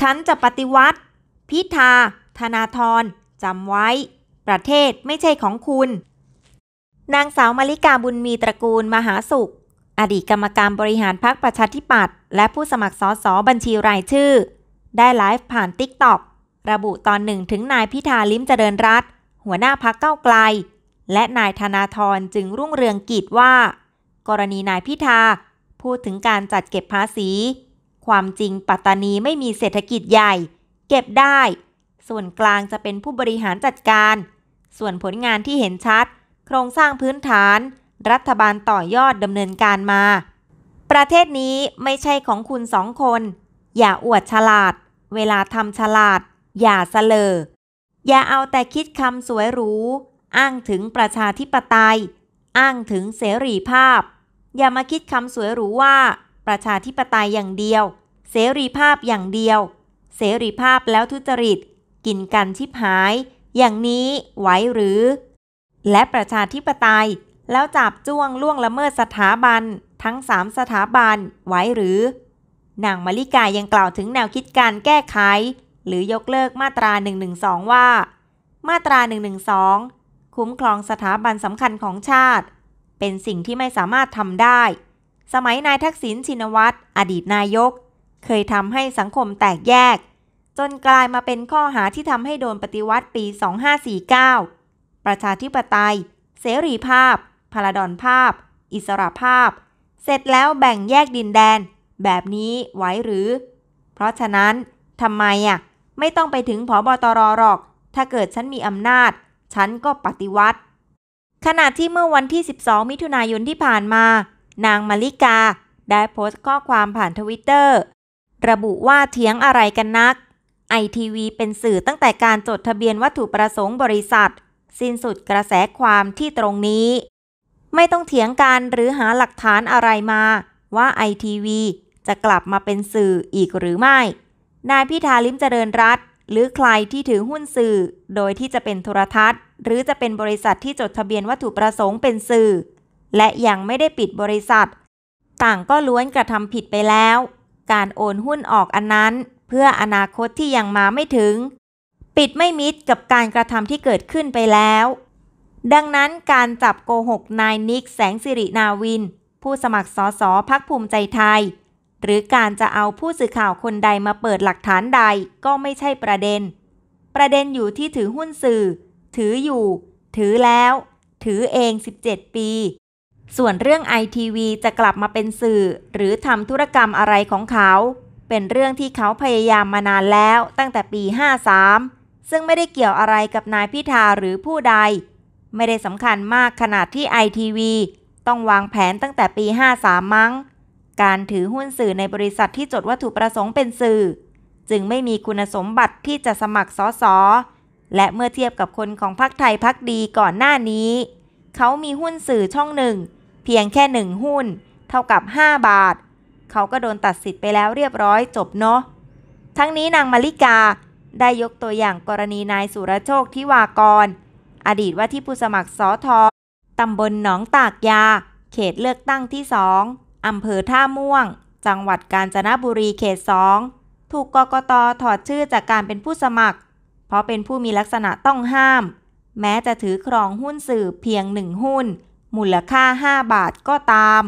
ฉันจะปฏิวัติ พิธา ธนาธรจำไว้ ประเทศไม่ใช่ของคุณ นางสาวมาริกาบุญมีตระกูลมหาสุข อดีตกรรมการบริหารพรรคประชาธิปัตย์และผู้สมัครสอสอบัญชีรายชื่อ ได้ไลฟ์ผ่านติ๊กต็อกระบุตอนหนึ่งถึงนายพิธาลิ้มเจริญรัตหัวหน้าพักเก้าไกล และนายธนาธรจึงรุ่งเรืองกิจว่า กรณีนายพิธา พูดถึงการจัดเก็บภาษีความจริงปัตตานีไม่มีเศรษฐกิจใหญ่เก็บได้ ส่วนกลางจะเป็นผู้บริหารจัดการ ส่วนผลงานที่เห็นชัด โครงสร้างพื้นฐานรัฐบาลต่อยอดดำเนินการมา ประเทศนี้ไม่ใช่ของคุณสองคน อย่าอวดฉลาด เวลาทำฉลาด อย่าเสลอ อย่าเอาแต่คิดคำสวยหรู อ้างถึงประชาธิปไตย อ้างถึงเสรีภาพ อย่ามาคิดคำสวยหรูว่าประชาธิปไตยอย่างเดียว เสรีภาพอย่างเดียว เสรีภาพแล้วทุจริต กินกันชิบหาย อย่างนี้ไหวหรือ และประชาธิปไตย แล้วจับจ้วงล่วงละเมิดสถาบัน ทั้งสามสถาบันไหวหรือนางมาริกายังกล่าวถึงแนวคิดการแก้ไข หรือยกเลิกมาตรา 112ว่า มาตรา 112 คุ้มครองสถาบันสำคัญของชาติ เป็นสิ่งที่ไม่สามารถทำได้สมัยนายทักษิณชินวัตร อดีตนายก เคยทำให้สังคมแตกแยก จนกลายมาเป็นข้อหาที่ทำให้โดนปฏิวัติปี 2549 ประชาธิปไตย เสรีภาพพลาดอนภาพ อิสระภาพ เสร็จแล้วแบ่งแยกดินแดน แบบนี้ไหวหรือ เพราะฉะนั้นทำไมอ่ะไม่ต้องไปถึงผอบอตรหรอก ถ้าเกิดฉันมีอำนาจ ฉันก็ปฏิวัติขณะที่เมื่อวันที่ 12 มิถุนายนที่ผ่านมานางมาริกา ได้โพสต์ข้อความผ่านทวิตเตอร์ ระบุว่าเถียงอะไรกันนักไอทีวีเป็นสื่อตั้งแต่การจดทะเบียนวัตถุประสงค์บริษัท สิ้นสุดกระแสความที่ตรงนี้ ไม่ต้องเถียงกันหรือหาหลักฐานอะไรมา ว่าไอทีวีจะกลับมาเป็นสื่ออีกหรือไม่ นายพิธาลิมเจริญรัตหรือใครที่ถือหุ้นสื่อ โดยที่จะเป็นโทรทัศน์ หรือจะเป็นบริษัทที่จดทะเบียนวัตถุประสงค์เป็นสื่อและยังไม่ได้ปิดบริษัท ต่างก็ล้วนกระทำผิดไปแล้ว การโอนหุ้นออกอันนั้น เพื่ออนาคตที่ยังมาไม่ถึง ปิดไม่มิดกับการกระทำที่เกิดขึ้นไปแล้ว ดังนั้นการจับโกหก นายนิกแสงสิรินาวิน ผู้สมัครสอสอพักภูมิใจไทย หรือการจะเอาผู้สื่อข่าวคนใดมาเปิดหลักฐานใดก็ไม่ใช่ประเด็น ประเด็นอยู่ที่ถือหุ้นสื่อ ถืออยู่ ถือแล้ว ถือเอง 17 ปีส่วนเรื่องไอทีวีจะกลับมาเป็นสื่อ หรือทำธุรกรรมอะไรของเขา เป็นเรื่องที่เขาพยายามมานานแล้วตั้งแต่ปี 53 ซึ่งไม่ได้เกี่ยวอะไรกับนายพิธาหรือผู้ใด ไม่ได้สำคัญมากขนาดที่ไอทีวีต้องวางแผนตั้งแต่ปี 53 มั้ง การถือหุ้นสื่อในบริษัทที่จดวัตถุประสงค์เป็นสื่อ จึงไม่มีคุณสมบัติที่จะสมัครสอสอและเมื่อเทียบกับคนของพรรคไทยพักดีก่อนหน้านี้ เขามีหุ้นสื่อช่องหนึ่งเพียงแค่ 1 หุ้น เท่ากับ 5 บาท เขาก็โดนตัดสิทธิ์ไปแล้วเรียบร้อยจบเนาะทั้งนี้นางมาริกาได้ยกตัวอย่างกรณีนายสุรโชคทิวากร อดีตว่าที่ผู้สมัครสอทอตำบลหนองตากยา เขตเลือกตั้งที่สองอำเภอท่าม่วง จังหวัดกาญจนบุรีเขตสองถูกกกตถอดชื่อจากการเป็นผู้สมัคร เพราะเป็นผู้มีลักษณะต้องห้าม แม้จะถือครองหุ้นสื่อเพียงหนึ่งหุ้นมูลค่า 5 บาทก็ตาม